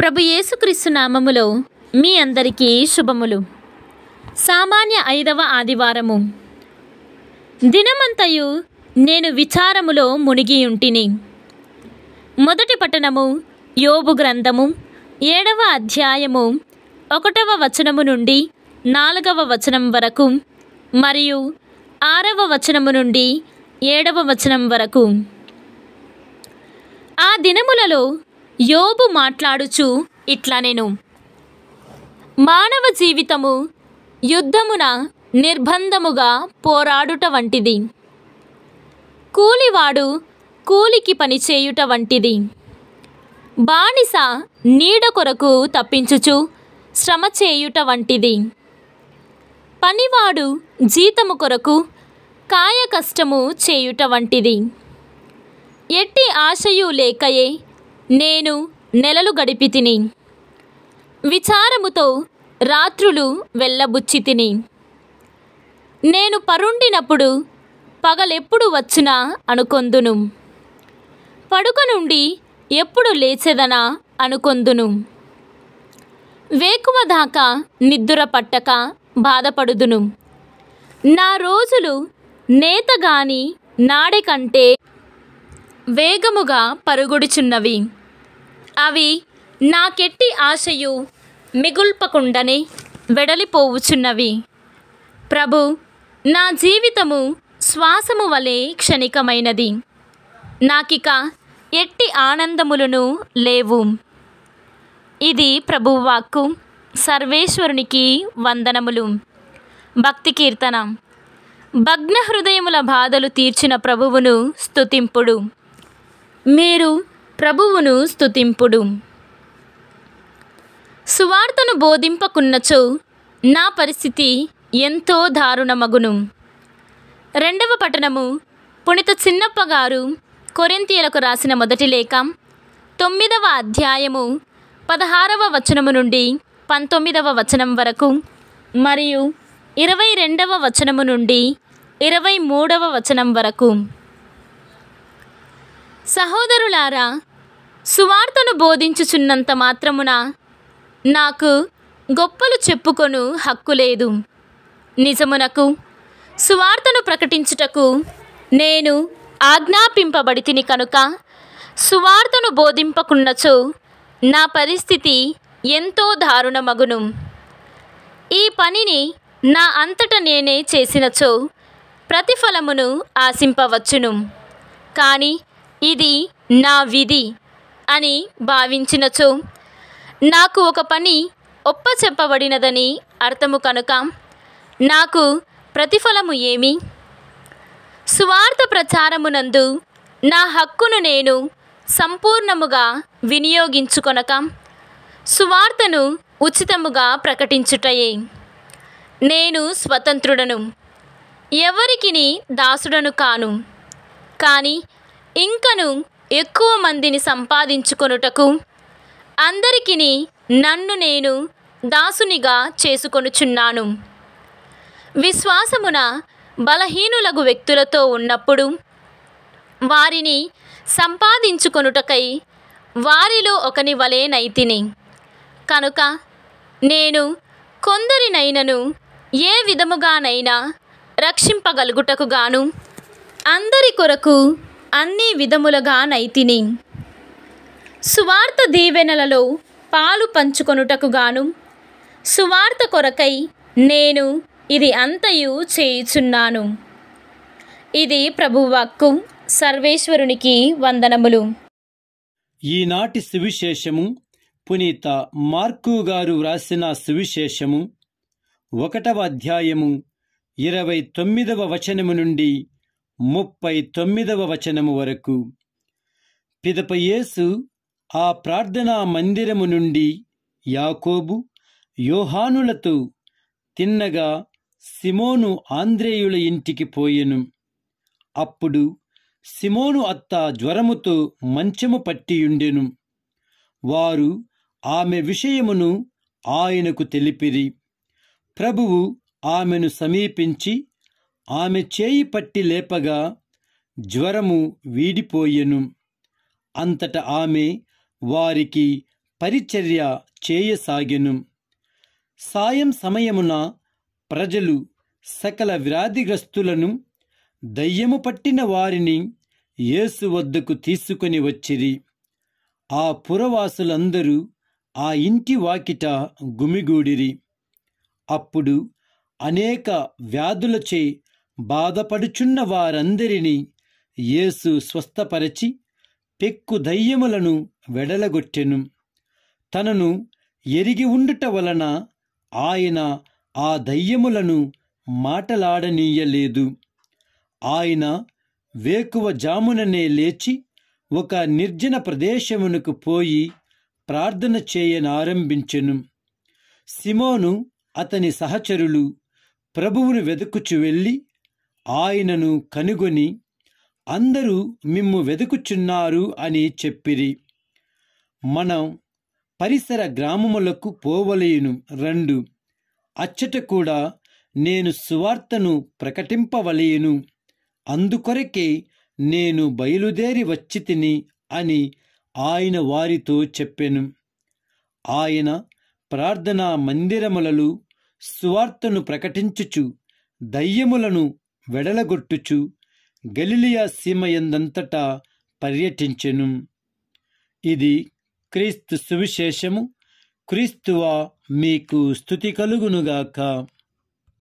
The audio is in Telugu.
ప్రభు యేసుక్రీస్తు నామములో మీ అందరికీ శుభములు సామాన్య ఐదవ ఆదివారము దినమంతయు నేను విచారములో మునిగి ఉంటిని మొదటి పట్టణము యోబు గ్రంథము ఏడవ అధ్యాయము ఒకటవ వచనము నుండి నాలుగవ వచనం వరకు మరియు ఆరవ వచనము నుండి ఏడవ వచనం వరకు ఆ దినములలో యోబు మాట్లాడుచు ఇట్లనెను మానవ జీవితము యుద్ధమున నిర్బంధముగా పోరాడుట వంటిది కూలివాడు కూలికి పనిచేయుట వంటిది బానిస నీడ కొరకు తప్పించుచు శ్రమ చేయుట వంటిది పనివాడు జీతము కొరకు కాయ కష్టము చేయుట వంటిది ఎట్టి ఆశయు లేకయే నేను నెలలు గడిపి తిని విచారముతో రాత్రులు వెళ్ళబుచ్చి తిని నేను పరుండినప్పుడు పగలెప్పుడు వచ్చునా అనుకొందును పడుక నుండి ఎప్పుడు లేచెదనా అనుకొందును వేకువ దాకా నిద్ర పట్టక బాధపడుదును నా రోజులు నేతగాని నాడే కంటే వేగముగా పరుగుడుచున్నవి అవి నాకెట్టి ఆశయు మిగుల్పకుండానే వెడలిపోవుచున్నవి ప్రభు నా జీవితము శ్వాసము వలె క్షణికమైనది నాకిక ఎట్టి ఆనందములను లేవు ఇది ప్రభువాక్కు సర్వేశ్వరునికి వందనములు భక్తి కీర్తన భగ్న హృదయముల బాధలు తీర్చిన ప్రభువును స్తుతింపుడు మీరు ప్రభువును స్థుతింపుడు సువార్తను బోధింపకున్నచో నా పరిస్థితి ఎంతో దారుణమగును రెండవ పట్టణము పుణిత చిన్నప్పగారు గారు రాసిన మొదటి లేఖ తొమ్మిదవ అధ్యాయము పదహారవ వచనము నుండి పంతొమ్మిదవ వచనం వరకు మరియు ఇరవై రెండవ వచనము నుండి ఇరవై మూడవ వచనం వరకు సహోదరులారా సువార్తను బోధించుచున్నంత మాత్రమున నాకు గొప్పలు చెప్పుకొను హక్కు లేదు నిజమునకు సువార్తను ప్రకటించుటకు నేను ఆజ్ఞాపింపబడితిని కనుక సువార్తను బోధింపకున్నచో నా పరిస్థితి ఎంతో దారుణమగును ఈ పనిని నా అంతట నేనే చేసినచో ప్రతిఫలమును ఆశింపవచ్చును కానీ ఇది నా విధి అని భావించినచో నాకు ఒక పని ఒప్ప చెప్పబడినదని అర్థము కనుక నాకు ప్రతిఫలము ఏమి సువార్త ప్రచారమునందు నా హక్కును నేను సంపూర్ణముగా వినియోగించుకొనక సువార్తను ఉచితముగా ప్రకటించుటయే నేను స్వతంత్రుడను ఎవరికిని దాసుడను కాను కానీ ఇంకను ఎక్కువ మందిని సంపాదించుకొనుటకు అందరికిని నన్ను నేను దాసునిగా చేసుకొనుచున్నాను విశ్వాసమున బలహీనులగు వ్యక్తులతో ఉన్నప్పుడు వారిని సంపాదించుకొనుటకై వారిలో ఒకని వలే నైతిని కనుక నేను కొందరినైనను ఏ విధముగానైనా రక్షింపగలుగుటకు గాను అందరి కొరకు అన్ని విధములుగా నైతిని సువార్త దీవెనలలో పాలు పంచుకొనుటకు గాను సువార్త కొరకై నేను ఇది అంతయు చేయుచున్నాను ఇది ప్రభువాక్కు సర్వేశ్వరునికి వందనములు ఈనాటి సువిశేషము పునీత మార్కు గారు వ్రాసిన సువిశేషము ఒకటవ అధ్యాయము ఇరవై తొమ్మిదవ వచనము నుండి ముప్పై తొమ్మిదవ వచనము వరకు పిదప ఆ ప్రార్థనా మందిరము నుండి యాకోబు యోహానులతో తిన్నగా సిమోను ఆంద్రేయుల ఇంటికి పోయెను అప్పుడు సిమోను అత్త జ్వరముతో మంచము పట్టియుండెను వారు ఆమె విషయమును ఆయనకు తెలిపిరి ప్రభువు ఆమెను సమీపించి ఆమె చేయి పట్టి లేపగా జ్వరము వీడిపోయెను అంతట ఆమె వారికి పరిచర్య చేయసాగెను సాయం సమయమున ప్రజలు సకల వ్యాధిగ్రస్తులను దయ్యము పట్టిన వారిని యేసు వద్దకు తీసుకొని వచ్చిరి ఆ పురవాసులందరూ ఆ ఇంటి వాకిట గుమిగూడిరి అప్పుడు అనేక వ్యాధులచే బాధపడుచున్న వారందరినీ యేసు స్వస్థపరచి పెక్కు దయ్యములను వెడలగొట్టెను తనను ఎరిగి ఉండుట వలన ఆయన ఆ దయ్యములను మాటలాడనీయలేదు ఆయన వేకువ జాముననే లేచి ఒక నిర్జన ప్రదేశమునకు పోయి ప్రార్థన చేయనారంభించెను సిమోను అతని సహచరులు ప్రభువును వెతుకుచు వెళ్ళి ఆయనను కనుగొని అందరూ మిమ్ము వెతుకుచున్నారు అని చెప్పిరి మనం పరిసర గ్రామములకు పోవలేను రెండు అచ్చట కూడా నేను సువార్తను ప్రకటింపవలేను అందుకొరకే నేను బయలుదేరి వచ్చి తిని అని ఆయన వారితో చెప్పెను ఆయన ప్రార్థనా మందిరములలో సువార్తను ప్రకటించుచు దయ్యములను వెడలగొట్టుచు గలిలియా సీమయందంతటా పర్యటించెను ఇది క్రీస్తు సువిశేషము క్రీస్తువా మీకు స్థుతి కలుగునుగాక